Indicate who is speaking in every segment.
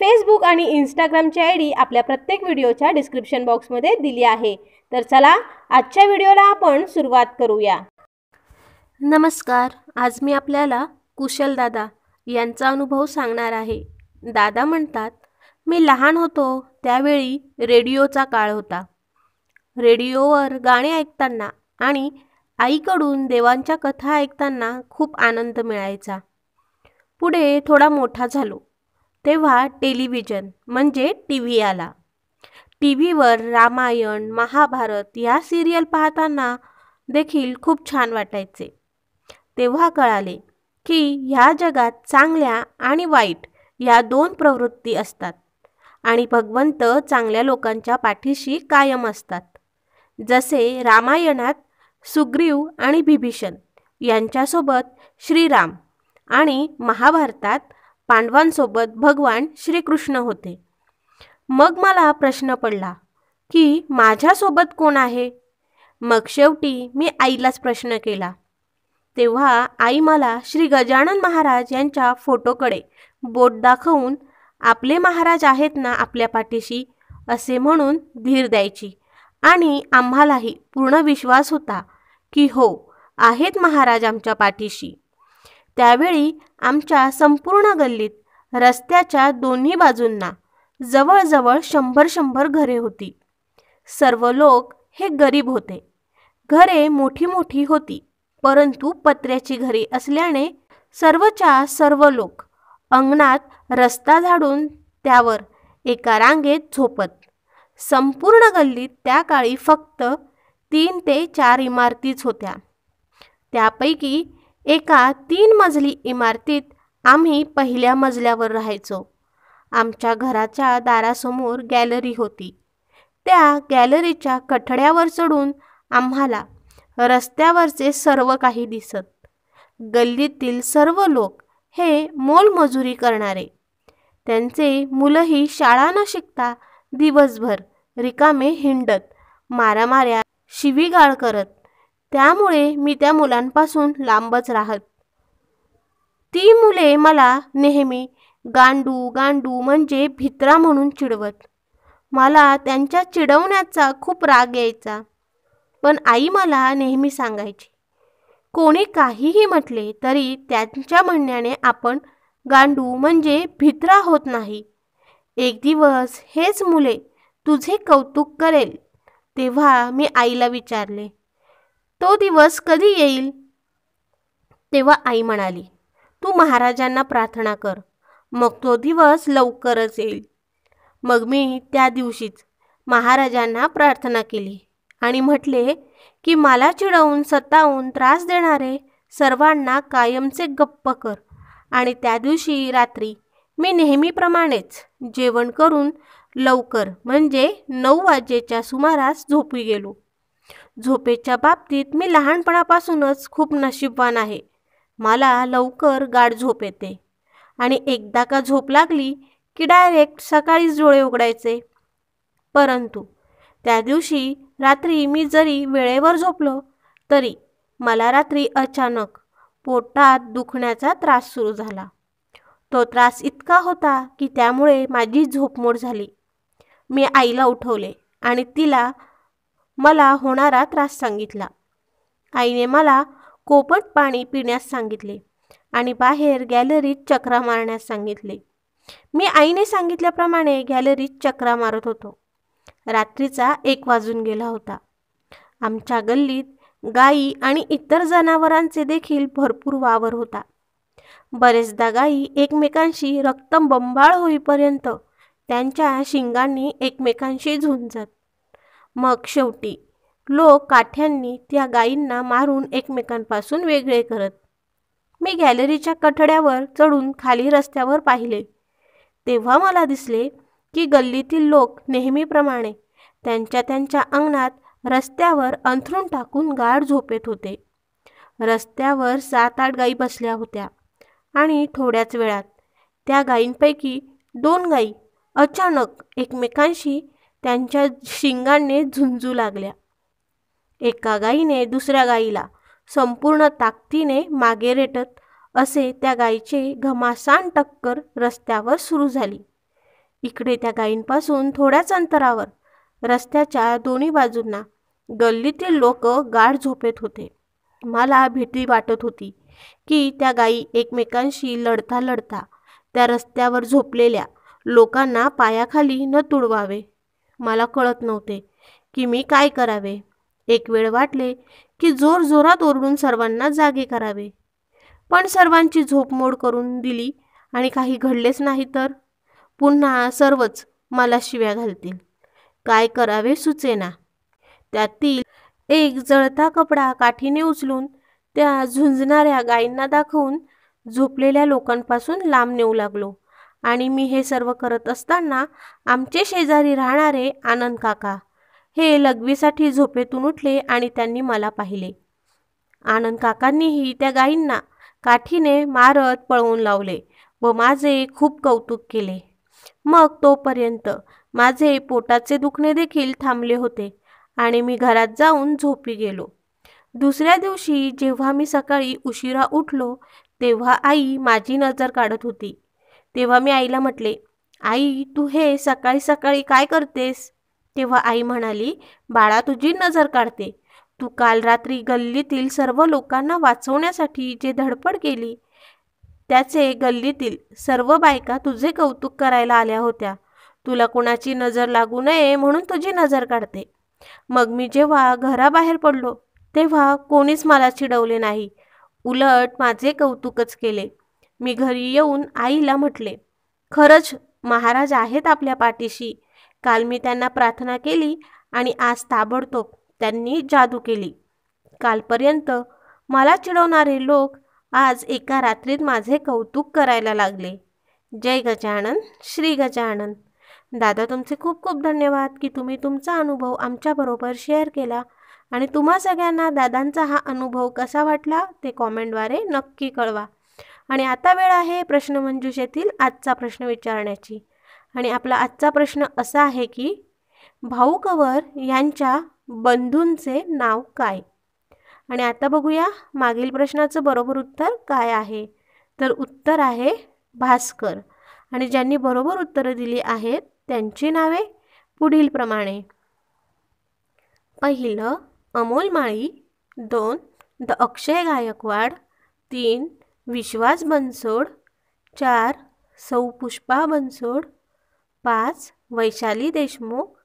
Speaker 1: Facebook आणि इंस्टाग्रामची I D आपल्या प्रत्येक व्हिडिओच्या डिस्क्रिप्शन बॉक्समध्ये दिली आहे तर चला आजच्या व्हिडिओला आपण सुरुवात करूया नमस्कार आज मी आपल्याला कुशल दादा यांचा अनुभव सांगणार आहे दादा म्हणतात मी लहान होतो त्यावेळी रेडिओचा काळ होता रेडिओवर गाणे ऐकताना आणि आईकडून देवांच्या कथा ऐकताना खूप आनंद मिळायचा पुढे थोडा मोठा झालो तेव्हा टेलिव्हिजन म्हणजे टी व्ही आला टी व्हीवर रामायण महाभारत या सिरियल पाहताना देखील खूप छान वाटायचे तेव्हा कळाले की ह्या जगात चांगल्या आणि वाईट या दोन प्रवृत्ती असतात आणि भगवंत चांगल्या लोकांच्या पाठीशी कायम असतात जसे रामायणात सुग्रीव आणि बिभीषण यांच्यासोबत श्रीराम आणि महाभारतात पांडवांसोबत भगवान श्रीकृष्ण होते मग मला प्रश्न पडला की माझ्यासोबत कोण आहे मग शेवटी मी आईलाच प्रश्न केला तेव्हा आई मला श्री गजानन महाराज यांच्या फोटोकडे बोट दाखवून आपले महाराज आहेत ना आपल्या पाठीशी असे म्हणून धीर द्यायची आणि आम्हालाही पूर्ण विश्वास होता की हो आहेत महाराज आमच्या पाठीशी त्यावेळी आमच्या संपूर्ण गल्लीत रस्त्याच्या दोन्ही बाजूंना जवळजवळ शंभर शंभर घरे होती सर्व लोक हे गरीब होते घरे मोठी मोठी होती परंतु पत्र्याची घरे असल्याने सर्वच्या सर्व लोक अंगणात रस्ता झाडून त्यावर एका रांगेत झोपत संपूर्ण गल्लीत त्या काळी फक्त तीन ते चार इमारतीच होत्या त्यापैकी एका तीन मजली इमारतीत आम्ही पहिल्या मजल्यावर राहायचो आमच्या घराच्या दारासमोर गॅलरी होती त्या गॅलरीच्या कठड्यावर चढून आम्हाला रस्त्यावरचे सर्व काही दिसत गल्लीतील सर्व लोक हे मोलमजुरी करणारे त्यांचे मुलंही शाळा न शिकता दिवसभर रिकामे हिंडत मारामाऱ्या शिवीगाळ करत त्यामुळे मी त्या मुलांपासून लांबच राहत ती मुले मला नेहमी गांडू गांडू म्हणजे भित्रा म्हणून चिडवत मला त्यांच्या चिडवण्याचा खूप राग यायचा पण आई मला नेहमी सांगायची कोणी काहीही म्हटले तरी त्यांच्या म्हणण्याने आपण गांडू म्हणजे भित्रा होत नाही एक दिवस हेच मुले तुझे कौतुक करेल तेव्हा मी आईला विचारले तो दिवस कधी येईल तेव्हा आई म्हणाली तू महाराजांना प्रार्थना कर मग तो दिवस लवकरच येईल मग मी त्या दिवशीच महाराजांना प्रार्थना केली आणि म्हटले की मला चिडवून सतावून त्रास देणारे सर्वांना कायमचे गप्प कर आणि त्या दिवशी रात्री मी नेहमीप्रमाणेच जेवण करून लवकर म्हणजे नऊ वाजेच्या सुमारास झोपी गेलो झोपेच्या बाबतीत मी लहानपणापासूनच खूप नशीबवान आहे मला लवकर गाढ झोप येते आणि एकदा का झोप लागली की डायरेक्ट सकाळीच डोळे उघडायचे परंतु त्या दिवशी रात्री मी जरी वेळेवर झोपलो तरी मला रात्री अचानक पोटात दुखण्याचा त्रास सुरू झाला तो त्रास इतका होता की त्यामुळे माझी झोपमोड झाली मी आईला उठवले आणि तिला मला होणारा त्रास सांगितला आईने मला कोपट पाणी पिण्यास सांगितले आणि बाहेर गॅलरीत चक्रा मारण्यास सांगितले मी आईने सांगितल्याप्रमाणे गॅलरीत चक्रा मारत होतो रात्रीचा एक वाजून गेला होता आमच्या गल्लीत गायी आणि इतर जनावरांचे देखील भरपूर वावर होता बरेचदा गायी एकमेकांशी रक्तम बंबाळ होईपर्यंत त्यांच्या शिंगांनी एकमेकांशी झुंजत मग शेवटी लोक काठ्यांनी त्या गायींना मारून एकमेकांपासून वेगळे करत मी गॅलरीच्या कठड्यावर चढून खाली रस्त्यावर पाहिले तेव्हा मला दिसले की गल्लीतील लोक नेहमीप्रमाणे त्यांच्या त्यांच्या अंगणात रस्त्यावर अंथरून टाकून गाढ झोपेत होते रस्त्यावर सात आठ गायी बसल्या होत्या आणि थोड्याच वेळात त्या गायींपैकी दोन गायी अचानक एकमेकांशी त्यांच्या शिंगांनी झुंजू लागल्या एका गाईने दुसऱ्या गाईला संपूर्ण ताकदीने मागे रेटत असे त्या गायीचे घमासान टक्कर रस्त्यावर सुरू झाली इकडे त्या गाईंपासून थोड्याच अंतरावर रस्त्याच्या दोन्ही बाजूंना गल्लीतील लोक गाढ झोपेत होते मला भीती वाटत होती की त्या गायी एकमेकांशी लढता लढता त्या रस्त्यावर झोपलेल्या लोकांना पायाखाली न तुडवावे मला कळत नव्हते की मी काय करावे एक वेळ वाटले की जोरजोरात ओरडून सर्वांना जागे करावे पण सर्वांची झोप मोड करून दिली आणि काही घडलेच नाही तर पुन्हा सर्वच मला शिव्या घालतील काय करावे सुचेना त्यातील एक जळता कपडा काठीने उचलून त्या झुंजणाऱ्या गायींना दाखवून झोपलेल्या लोकांपासून लांब नेऊ लागलो आणि मी हे सर्व करत असताना आमचे शेजारी राहणारे आनंद काका हे लघवीसाठी झोपेतून उठले आणि त्यांनी मला पाहिले आनंद काकांनीही त्या गाईंना काठीने मारत पळवून लावले व माझे खूप कौतुक केले मग तोपर्यंत माझे पोटाचे दुखणे देखील थांबले होते आणि मी घरात जाऊन झोपी गेलो दुसऱ्या दिवशी जेव्हा मी सकाळी उशिरा उठलो तेव्हा आई माझी नजर काढत होती तेव्हा मी आईला म्हटले आई तू हे सकाळी सकाळी काय करतेस तेव्हा आई म्हणाली बाळा तुझी नजर काढते तू काल रात्री गल्लीतील सर्व लोकांना वाचवण्यासाठी जे धडपड केली त्याचे गल्लीतील सर्व बायका तुझे कौतुक करायला आल्या होत्या तुला कोणाची नजर लागू नये म्हणून तुझी नजर काढते मग मी जेव्हा घराबाहेर पडलो तेव्हा कोणीच मला चिडवले नाही उलट माझे कौतुकच केले मी घरी येऊन आईला म्हटले खरंच महाराज आहेत आपल्या पाठीशी काल मी त्यांना प्रार्थना केली आणि आज ताबडतोब त्यांनी जादू केली कालपर्यंत मला चिडवणारे लोक आज एका रात्रीत माझे कौतुक करायला लागले जय गजानन श्री गजानन दादा तुमचे खूप खूप धन्यवाद की तुम्ही तुमचा अनुभव आमच्याबरोबर शेअर केला आणि तुम्हा सगळ्यांना दादांचा हा अनुभव कसा वाटला ते कॉमेंटद्वारे नक्की कळवा आणि आता वेळ आहे प्रश्नमंजुषेतील आजचा प्रश्न विचारण्याची आणि आपला आजचा प्रश्न असा आहे की भाऊ कवर यांच्या बंधूंचे नाव काय आणि आता बघूया मागील प्रश्नाचं बरोबर उत्तर काय आहे तर उत्तर आहे भास्कर आणि ज्यांनी बरोबर उत्तरं दिली आहेत त्यांची नावे पुढील प्रमाणे पहिलं अमोल माळी दोन द अक्षय गायकवाड तीन विश्वास बनसोड चार सौ पुष्पा बनसोड पाच वैशाली देशमुख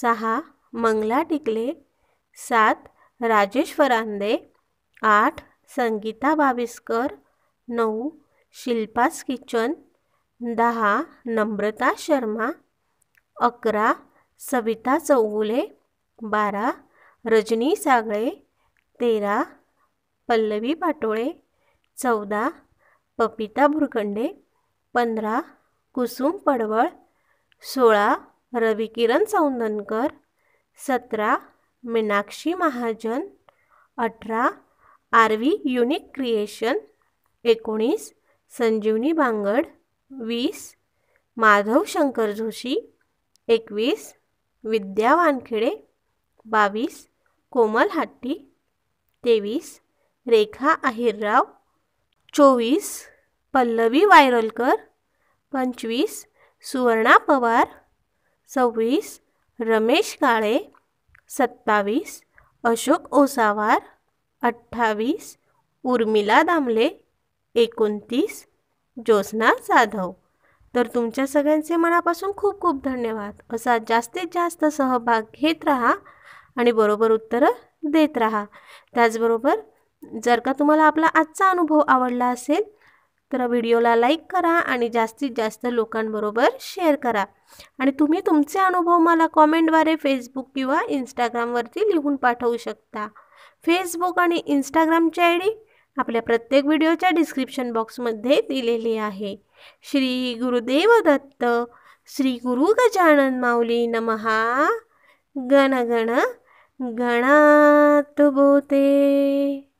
Speaker 1: सहा मंगला टिकले सात राजेश फरांदे आठ संगीता बाविस्कर नऊ शिल्पास किचन दहा नम्रता शर्मा अकरा सविता चौगुले बारा रजनी सागळे तेरा पल्लवी पाटोळे चौदा पपिता भुरकंडे पंधरा कुसुम पडवळ सोळा रविकिरण सौंदनकर सतरा मीनाक्षी महाजन अठरा आरवी युनिक क्रिएशन एकोणीस संजीवनी बांगड वीस माधव शंकर जोशी एकवीस विद्या वानखेडे बावीस कोमल हट्टी तेवीस रेखा अहिरराव चोवीस पल्लवी वायरलकर पंचवीस सुवर्णा पवार सव्वीस रमेश काळे सत्तावीस अशोक ओसावार अठ्ठावीस उर्मिला दामले एकोणतीस ज्योत्स्ना जाधव तर तुमच्या सगळ्यांचे मनापासून खूप खूप धन्यवाद असा जास्तीत जास्त सहभाग घेत राहा आणि बरोबर उत्तरं देत राहा त्याचबरोबर जर का तुम्हाला आपला आजचा अनुभव आवडला असेल तर व्हिडिओला लाईक करा आणि जास्तीत जास्त लोकांबरोबर शेअर करा आणि तुम्ही तुमचे अनुभव मला कॉमेंटद्वारे फेसबुक किंवा इंस्टाग्रामवरती लिहून पाठवू शकता फेसबुक आणि इंस्टाग्रामची आय डी आपल्या प्रत्येक व्हिडिओच्या डिस्क्रिप्शन बॉक्समध्ये दिलेली आहे श्री गुरुदेव दत्त श्री गुरु गजानन माऊली नमहा गण गण गणात बोते